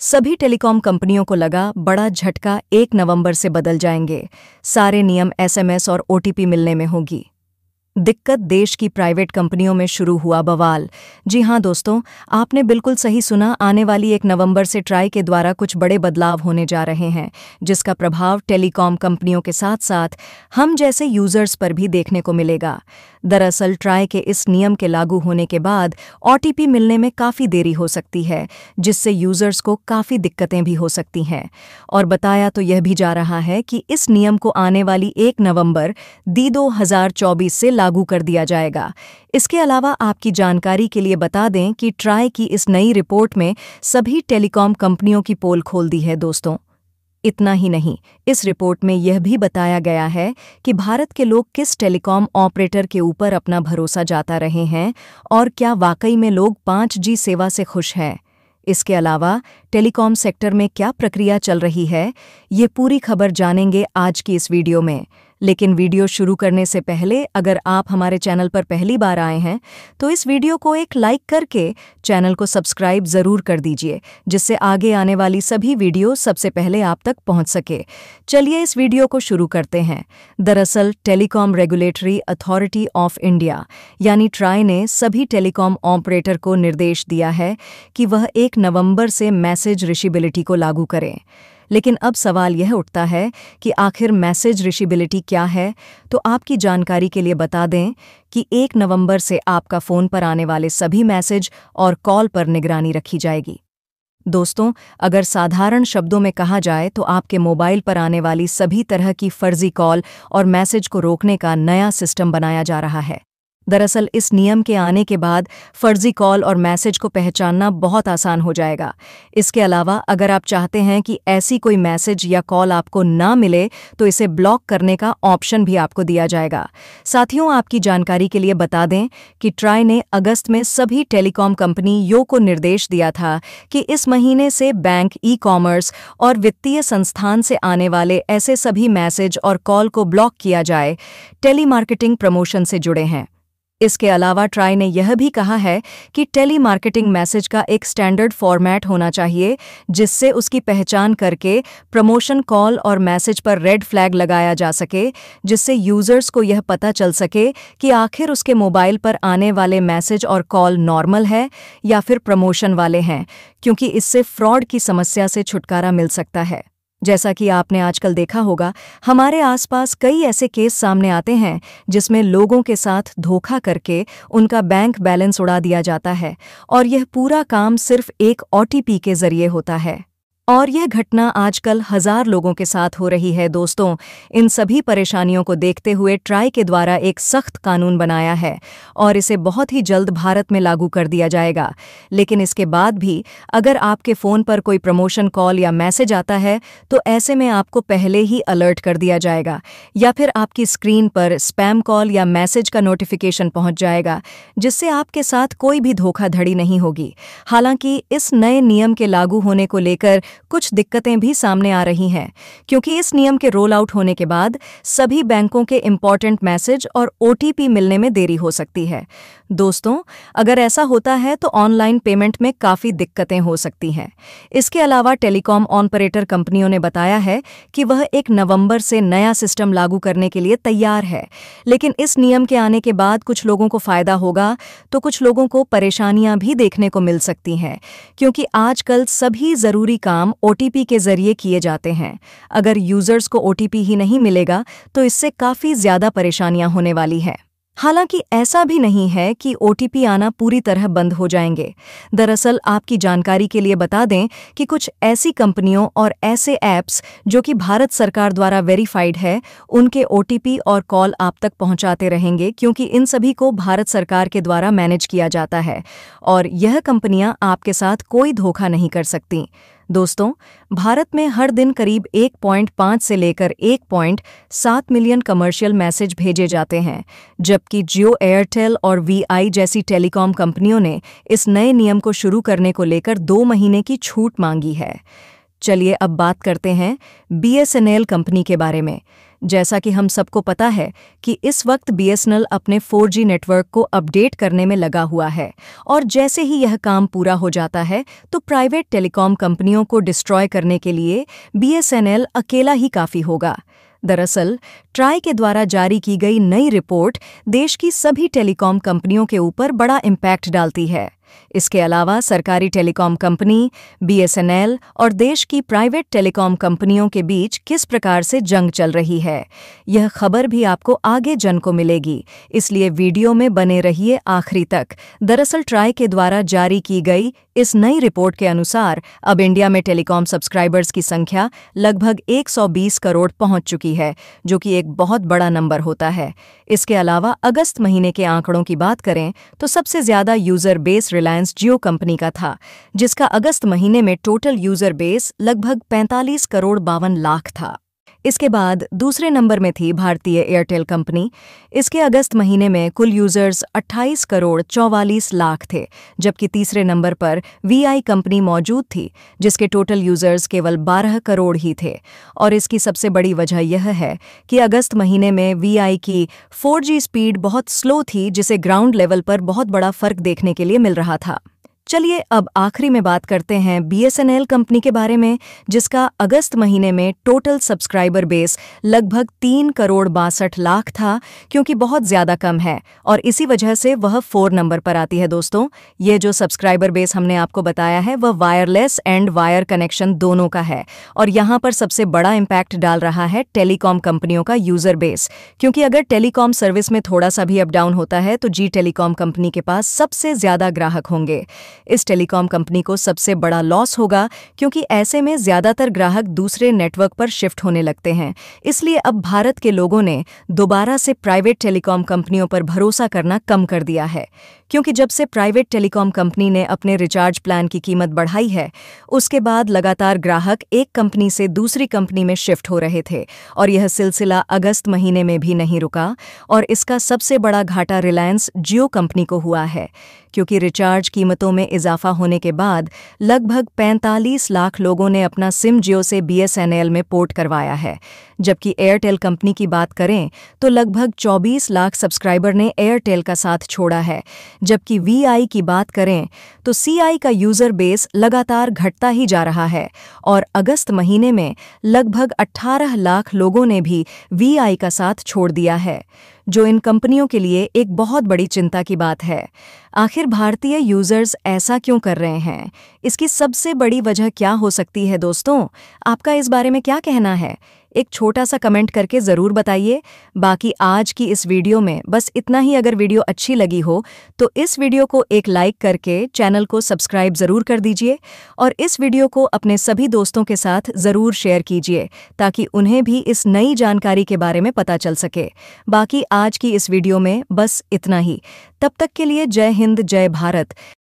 सभी टेलीकॉम कंपनियों को लगा बड़ा झटका एक नवंबर से बदल जाएंगे सारे नियम एसएमएस और ओटीपी मिलने में होगी दिक्कत देश की प्राइवेट कंपनियों में शुरू हुआ बवाल जी हाँ दोस्तों आपने बिल्कुल सही सुना आने वाली एक नवंबर से ट्राई के द्वारा कुछ बड़े बदलाव होने जा रहे हैं जिसका प्रभाव टेलीकॉम कंपनियों के साथ साथ हम जैसे यूजर्स पर भी देखने को मिलेगा दरअसल ट्राई के इस नियम के लागू होने के बाद ओ मिलने में काफ़ी देरी हो सकती है जिससे यूजर्स को काफ़ी दिक्कतें भी हो सकती हैं और बताया तो यह भी जा रहा है कि इस नियम को आने वाली एक नवम्बर दी 2024 से लागू लागू कर दिया जाएगा इसके अलावा आपकी जानकारी के लिए बता दें कि ट्राई की इस नई रिपोर्ट में सभी टेलीकॉम कंपनियों की पोल खोल दी है दोस्तों इतना ही नहीं इस रिपोर्ट में यह भी बताया गया है कि भारत के लोग किस टेलीकॉम ऑपरेटर के ऊपर अपना भरोसा जाता रहे हैं और क्या वाकई में लोग 5G सेवा से खुश हैं इसके अलावा टेलीकॉम सेक्टर में क्या प्रक्रिया चल रही है ये पूरी खबर जानेंगे आज की इस वीडियो में लेकिन वीडियो शुरू करने से पहले अगर आप हमारे चैनल पर पहली बार आए हैं तो इस वीडियो को एक लाइक करके चैनल को सब्सक्राइब ज़रूर कर दीजिए जिससे आगे आने वाली सभी वीडियो सबसे पहले आप तक पहुँच सके चलिए इस वीडियो को शुरू करते हैं दरअसल telecom regulatory authority of India यानी ट्राई ने सभी टेलीकॉम ऑपरेटर को निर्देश दिया है कि वह एक नवम्बर से मैसेज रिशिबिलिटी को लागू करें लेकिन अब सवाल यह उठता है कि आखिर मैसेज रिशिबिलिटी क्या है तो आपकी जानकारी के लिए बता दें कि एक नवंबर से आपका फ़ोन पर आने वाले सभी मैसेज और कॉल पर निगरानी रखी जाएगी दोस्तों अगर साधारण शब्दों में कहा जाए तो आपके मोबाइल पर आने वाली सभी तरह की फर्जी कॉल और मैसेज को रोकने का नया सिस्टम बनाया जा रहा है दरअसल इस नियम के आने के बाद फर्जी कॉल और मैसेज को पहचानना बहुत आसान हो जाएगा इसके अलावा अगर आप चाहते हैं कि ऐसी कोई मैसेज या कॉल आपको ना मिले तो इसे ब्लॉक करने का ऑप्शन भी आपको दिया जाएगा साथियों आपकी जानकारी के लिए बता दें कि ट्राई ने अगस्त में सभी टेलीकॉम कंपनी यो को निर्देश दिया था कि इस महीने से बैंक ई कॉमर्स और वित्तीय संस्थान से आने वाले ऐसे सभी मैसेज और कॉल को ब्लॉक किया जाए टेलीमार्केटिंग प्रमोशन से जुड़े हैं इसके अलावा ट्राई ने यह भी कहा है कि टेली मार्केटिंग मैसेज का एक स्टैंडर्ड फॉर्मेट होना चाहिए जिससे उसकी पहचान करके प्रमोशन कॉल और मैसेज पर रेड फ्लैग लगाया जा सके जिससे यूजर्स को यह पता चल सके कि आखिर उसके मोबाइल पर आने वाले मैसेज और कॉल नॉर्मल है या फिर प्रमोशन वाले हैं क्योंकि इससे फ्रॉड की समस्या से छुटकारा मिल सकता है जैसा कि आपने आजकल देखा होगा हमारे आसपास कई ऐसे केस सामने आते हैं जिसमें लोगों के साथ धोखा करके उनका बैंक बैलेंस उड़ा दिया जाता है और यह पूरा काम सिर्फ एक ओटीपी के जरिए होता है और यह घटना आजकल हजार लोगों के साथ हो रही है दोस्तों इन सभी परेशानियों को देखते हुए ट्राई के द्वारा एक सख्त कानून बनाया है और इसे बहुत ही जल्द भारत में लागू कर दिया जाएगा लेकिन इसके बाद भी अगर आपके फ़ोन पर कोई प्रमोशन कॉल या मैसेज आता है तो ऐसे में आपको पहले ही अलर्ट कर दिया जाएगा या फिर आपकी स्क्रीन पर स्पैम कॉल या मैसेज का नोटिफिकेशन पहुंच जाएगा जिससे आपके साथ कोई भी धोखाधड़ी नहीं होगी हालांकि इस नए नियम के लागू होने को लेकर कुछ दिक्कतें भी सामने आ रही हैं क्योंकि इस नियम के रोल आउट होने के बाद सभी बैंकों के इम्पॉर्टेंट मैसेज और ओ मिलने में देरी हो सकती है दोस्तों अगर ऐसा होता है तो ऑनलाइन पेमेंट में काफ़ी दिक्कतें हो सकती हैं इसके अलावा टेलीकॉम ऑपरेटर कंपनियों ने बताया है कि वह एक नवंबर से नया सिस्टम लागू करने के लिए तैयार है लेकिन इस नियम के आने के बाद कुछ लोगों को फ़ायदा होगा तो कुछ लोगों को परेशानियां भी देखने को मिल सकती हैं क्योंकि आजकल सभी ज़रूरी काम काम ओ के जरिए किए जाते हैं अगर यूजर्स को ओटीपी ही नहीं मिलेगा तो इससे काफ़ी ज़्यादा परेशानियां होने वाली हैं हालांकि ऐसा भी नहीं है कि ओ आना पूरी तरह बंद हो जाएंगे दरअसल आपकी जानकारी के लिए बता दें कि कुछ ऐसी कंपनियों और ऐसे ऐप्स जो कि भारत सरकार द्वारा वेरीफाइड है उनके ओटीपी और कॉल आप तक पहुंचाते रहेंगे क्योंकि इन सभी को भारत सरकार के द्वारा मैनेज किया जाता है और यह कंपनियां आपके साथ कोई धोखा नहीं कर सकती दोस्तों भारत में हर दिन करीब 1.5 से लेकर 1.7 मिलियन कमर्शियल मैसेज भेजे जाते हैं जबकि जियो एयरटेल और वी जैसी टेलीकॉम कंपनियों ने इस नए नियम को शुरू करने को लेकर दो महीने की छूट मांगी है चलिए अब बात करते हैं बी कंपनी के बारे में जैसा कि हम सबको पता है कि इस वक्त बीएसएनएल अपने 4G नेटवर्क को अपडेट करने में लगा हुआ है और जैसे ही यह काम पूरा हो जाता है तो प्राइवेट टेलीकॉम कंपनियों को डिस्ट्रॉय करने के लिए बीएसएनएल अकेला ही काफ़ी होगा दरअसल ट्राई के द्वारा जारी की गई नई रिपोर्ट देश की सभी टेलीकॉम कंपनियों के ऊपर बड़ा इम्पैक्ट डालती है इसके अलावा सरकारी टेलीकॉम कंपनी बीएसएनएल और देश की प्राइवेट टेलीकॉम कंपनियों के बीच किस प्रकार से जंग चल रही है यह खबर भी आपको आगे जन को मिलेगी इसलिए वीडियो में बने रहिए आखिरी तक दरअसल ट्राई के द्वारा जारी की गई इस नई रिपोर्ट के अनुसार अब इंडिया में टेलीकॉम सब्सक्राइबर्स की संख्या लगभग 120 करोड़ पहुंच चुकी है जो कि एक बहुत बड़ा नंबर होता है इसके अलावा अगस्त महीने के आंकड़ों की बात करें तो सबसे ज्यादा user base Reliance Jio company का था जिसका अगस्त महीने में टोटल यूजर बेस लगभग 45 करोड़ बावन लाख था इसके बाद दूसरे नंबर में थी भारतीय एयरटेल कंपनी इसके अगस्त महीने में कुल यूजर्स 28 करोड़ चौवालीस लाख थे जबकि तीसरे नंबर पर वीआई कंपनी मौजूद थी जिसके टोटल यूजर्स केवल 12 करोड़ ही थे और इसकी सबसे बड़ी वजह यह है कि अगस्त महीने में वीआई की 4G स्पीड बहुत स्लो थी जिसे ग्राउंड लेवल पर बहुत बड़ा फर्क देखने के लिए मिल रहा था चलिए अब आखिरी में बात करते हैं बीएसएनएल कंपनी के बारे में जिसका अगस्त महीने में टोटल सब्सक्राइबर बेस लगभग तीन करोड़ बासठ लाख था क्योंकि बहुत ज़्यादा कम है और इसी वजह से वह फोर नंबर पर आती है दोस्तों ये जो सब्सक्राइबर बेस हमने आपको बताया है वह वायरलेस एंड वायर कनेक्शन दोनों का है और यहाँ पर सबसे बड़ा इम्पैक्ट डाल रहा है टेलीकॉम कंपनियों का यूज़र बेस क्योंकि अगर टेलीकॉम सर्विस में थोड़ा सा भी अप डाउन होता है तो जी टेलीकॉम कंपनी के पास सबसे ज़्यादा ग्राहक होंगे इस टेलीकॉम कंपनी को सबसे बड़ा लॉस होगा क्योंकि ऐसे में ज़्यादातर ग्राहक दूसरे नेटवर्क पर शिफ्ट होने लगते हैं इसलिए अब भारत के लोगों ने दोबारा से प्राइवेट टेलीकॉम कंपनियों पर भरोसा करना कम कर दिया है क्योंकि जब से प्राइवेट टेलीकॉम कंपनी ने अपने रिचार्ज प्लान की कीमत बढ़ाई है उसके बाद लगातार ग्राहक एक कंपनी से दूसरी कंपनी में शिफ्ट हो रहे थे और यह सिलसिला अगस्त महीने में भी नहीं रुका और इसका सबसे बड़ा घाटा रिलायंस जियो कंपनी को हुआ है क्योंकि रिचार्ज कीमतों में इजाफा होने के बाद लगभग 45 लाख लोगों ने अपना सिम जियो से बीएसएनएल में पोर्ट करवाया है जबकि एयरटेल कंपनी की बात करें तो लगभग 24 लाख सब्सक्राइबर ने एयरटेल का साथ छोड़ा है जबकि वीआई की बात करें तो सीआई का यूज़र बेस लगातार घटता ही जा रहा है और अगस्त महीने में लगभग 18 लाख लोगों ने भी वीआई का साथ छोड़ दिया है जो इन कंपनियों के लिए एक बहुत बड़ी चिंता की बात है आखिर भारतीय यूजर्स ऐसा क्यों कर रहे हैं इसकी सबसे बड़ी वजह क्या हो सकती है दोस्तों आपका इस बारे में क्या कहना है एक छोटा सा कमेंट करके ज़रूर बताइए बाकी आज की इस वीडियो में बस इतना ही अगर वीडियो अच्छी लगी हो तो इस वीडियो को एक लाइक करके चैनल को सब्सक्राइब ज़रूर कर दीजिए और इस वीडियो को अपने सभी दोस्तों के साथ ज़रूर शेयर कीजिए ताकि उन्हें भी इस नई जानकारी के बारे में पता चल सके बाकी आज की इस वीडियो में बस इतना ही तब तक के लिए जय हिंद जय भारत